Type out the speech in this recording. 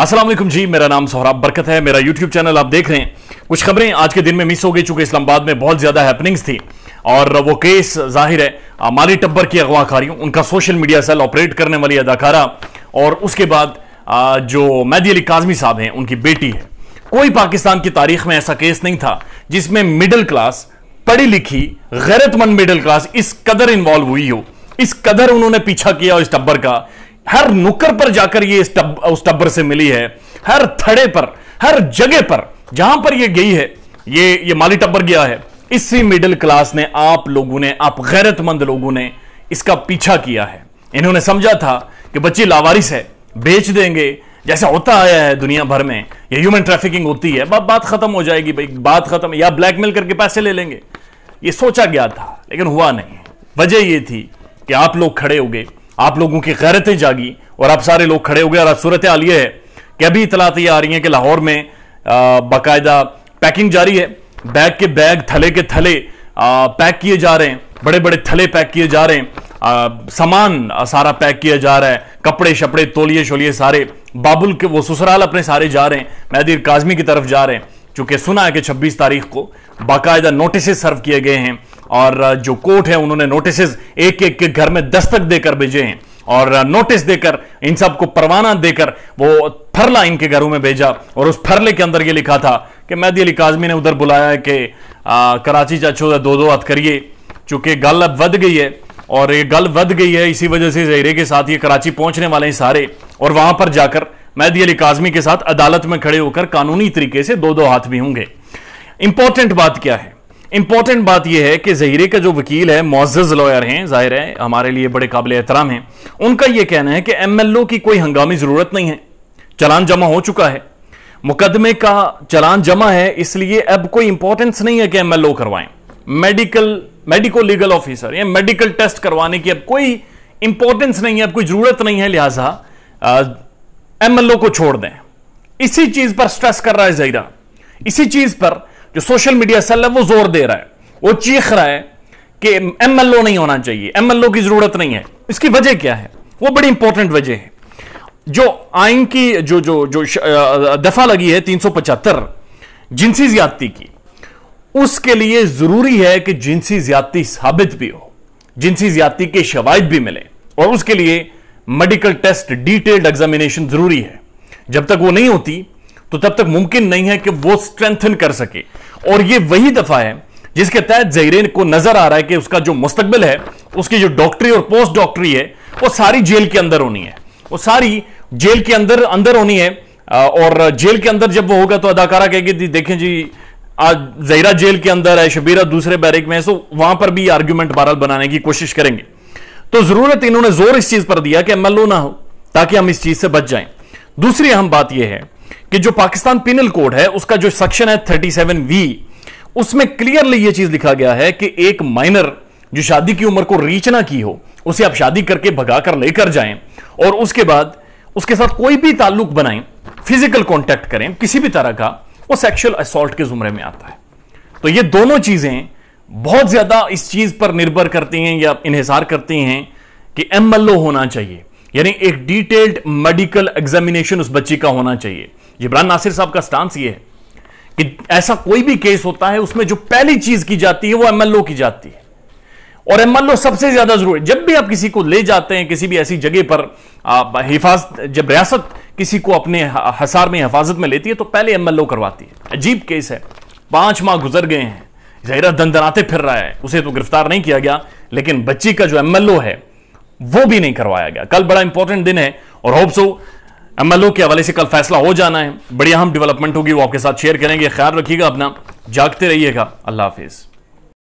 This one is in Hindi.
असलम जी मेरा नाम सोहराब बरकत है मेरा यूट्यूब चैनल आप देख रहे हैं कुछ खबरें आज के दिन में मिस हो गई चूंकि इस्लामाबाद में बहुत ज़्यादा हैपनिंग्स थी और वो केस जाहिर है माली टब्बर की अगवाखारियों उनका सोशल मीडिया सेल ऑपरेट करने वाली अदाकारा और उसके बाद जो मैदी अली काजमी साहब हैं उनकी बेटी है कोई पाकिस्तान की तारीख में ऐसा केस नहीं था जिसमें मिडिल क्लास पढ़ी लिखी गैरतमंद मिडिल क्लास इस कदर इन्वॉल्व हुई हो इस कदर उन्होंने पीछा किया इस टब्बर का हर नुक्कर पर जाकर ये इस टब, उस टब्बर से मिली है हर थड़े पर हर जगह पर जहां पर ये गई है ये ये माली टब्बर गया है इसी मिडिल क्लास ने आप लोगों ने आप गैरतमंद लोगों ने इसका पीछा किया है इन्होंने समझा था कि बच्ची लावारिस है बेच देंगे जैसा होता आया है दुनिया भर में ये ह्यूमन ट्रैफिकिंग होती है बा, बात खत्म हो जाएगी भाई बात खत्म या ब्लैकमेल करके पैसे ले लेंगे ये सोचा गया था लेकिन हुआ नहीं वजह यह थी कि आप लोग खड़े हो गए आप लोगों की गैरतें जागी और अब सारे लोग खड़े हो गए और सूरत हाल ये है कि अभी इतलातें आ रही हैं कि लाहौर में बाकायदा पैकिंग जारी है बैग के बैग थले के थले पैक किए जा रहे हैं बड़े बड़े थले पैक किए जा रहे हैं सामान सारा पैक किया जा रहा है कपड़े शपड़े तोलिए शोलिए सारे बाबुल के वो ससुराल अपने सारे जा रहे हैं मैदिर काजमी की तरफ जा रहे हैं चूंकि सुना है कि 26 तारीख को बाकायदा नोटिस सर्व किए गए हैं और जो कोर्ट है उन्होंने नोटिस एक एक के घर में दस्तक देकर भेजे हैं और नोटिस देकर इन सबको परवाना देकर वो फरला इनके घरों में भेजा और उस फरले के अंदर ये लिखा था कि मैदी अली काजमी ने उधर बुलाया है कि कराची चाचो दो दो हाथ करिए चूंकि गल अब बद गई है और ये गल बद गई है इसी वजह से जहरे के साथ ये कराची पहुंचने वाले हैं सारे और वहां पर जाकर मैदी अली काजमी के साथ अदालत में खड़े होकर कानूनी तरीके से दो दो हाथ भी होंगे इंपॉर्टेंट बात क्या है इंपॉर्टेंट बात यह है कि जहीरे का जो वकील है मोजिज लॉयर हैं जाहिर है हमारे लिए बड़े काबिल एहतराम हैं उनका यह कहना है कि एमएलओ की कोई हंगामी ज़रूरत नहीं है चलान जमा हो चुका है मुकदमे का चलान जमा है इसलिए अब कोई इंपॉर्टेंस नहीं है कि एमएलओ करवाएं मेडिकल मेडिको लीगल ऑफिसर या मेडिकल टेस्ट करवाने की अब कोई इंपॉर्टेंस नहीं है अब कोई ज़रूरत नहीं है लिहाजा एमएलओ को छोड़ दें इसी चीज़ पर स्ट्रेस कर रहा है जहीरा इसी चीज़ पर जो सोशल मीडिया सेल है वो जोर दे रहा है वो चीख रहा है कि एमएलओ नहीं होना चाहिए एमएलओ की जरूरत नहीं है इसकी वजह क्या है वो बड़ी इंपॉर्टेंट वजह है जो आइन की जो जो जो दफा लगी है तीन सौ पचहत्तर जिनसी ज्यादती की उसके लिए जरूरी है कि जिनसी ज्यादती साबित भी हो जिनसी ज्यादती के शवायद भी मिले और उसके लिए मेडिकल टेस्ट डिटेल्ड एग्जामिनेशन जरूरी है जब तक वो नहीं होती तो तब तक मुमकिन नहीं है कि वो स्ट्रेंथन कर सके और ये वही दफा है जिसके तहत जहरीन को नजर आ रहा है कि उसका जो मुस्तबिल है उसकी जो डॉक्टरी और पोस्ट डॉक्टरी है वो सारी जेल के अंदर होनी है वो सारी जेल के अंदर अंदर होनी है और जेल के अंदर जब वो होगा तो अदाकारा कहेगी देखें जी आज जहरा जेल के अंदर है शबीरा दूसरे बैरिक में है सो वहां पर भी आर्ग्यूमेंट बहरहाल बनाने की कोशिश करेंगे तो जरूरत इन्होंने जोर इस चीज पर दिया कि एमएलओ ना हो ताकि हम इस चीज से बच जाएं दूसरी अहम बात यह है कि जो पाकिस्तान पिनल कोड है उसका जो सेक्शन है 37 वी उसमें क्लियरली यह चीज लिखा गया है कि एक माइनर जो शादी की उम्र को रीच ना की हो उसे आप शादी करके भगा कर लेकर जाएं और उसके बाद उसके साथ कोई भी ताल्लुक बनाएं फिजिकल कॉन्टैक्ट करें किसी भी तरह का वो सेक्शुअल असॉल्ट के जुमरे में आता है तो ये दोनों चीजें बहुत ज्यादा इस चीज पर निर्भर करती हैं या इन्हिसार करती हैं कि एमएलओ होना चाहिए यानी एक डिटेल्ड मेडिकल एग्जामिनेशन उस बच्ची का होना चाहिए जिब्रान नासिर साहब का स्टांस ये है कि ऐसा कोई भी केस होता है उसमें जो पहली चीज की जाती है वो एमएलओ की जाती है और एमएलओ सबसे ज्यादा जरूरी जब भी आप किसी को ले जाते हैं किसी भी ऐसी जगह पर हिफाजत जब रियासत किसी को अपने हसार में हिफाजत में लेती है तो पहले एमएलओ करवाती है अजीब केस है पांच माह गुजर गए हैं जहरा दंदनाते फिर रहा है उसे तो गिरफ्तार नहीं किया गया लेकिन बच्ची का जो एमएलओ है वो भी नहीं करवाया गया कल बड़ा इंपॉर्टेंट दिन है और होप सो एमएलओ के हवाले से कल फैसला हो जाना है बड़ी अहम डेवलपमेंट होगी वो आपके साथ शेयर करेंगे ख्याल रखिएगा अपना जागते रहिएगा अल्लाह हाफिज़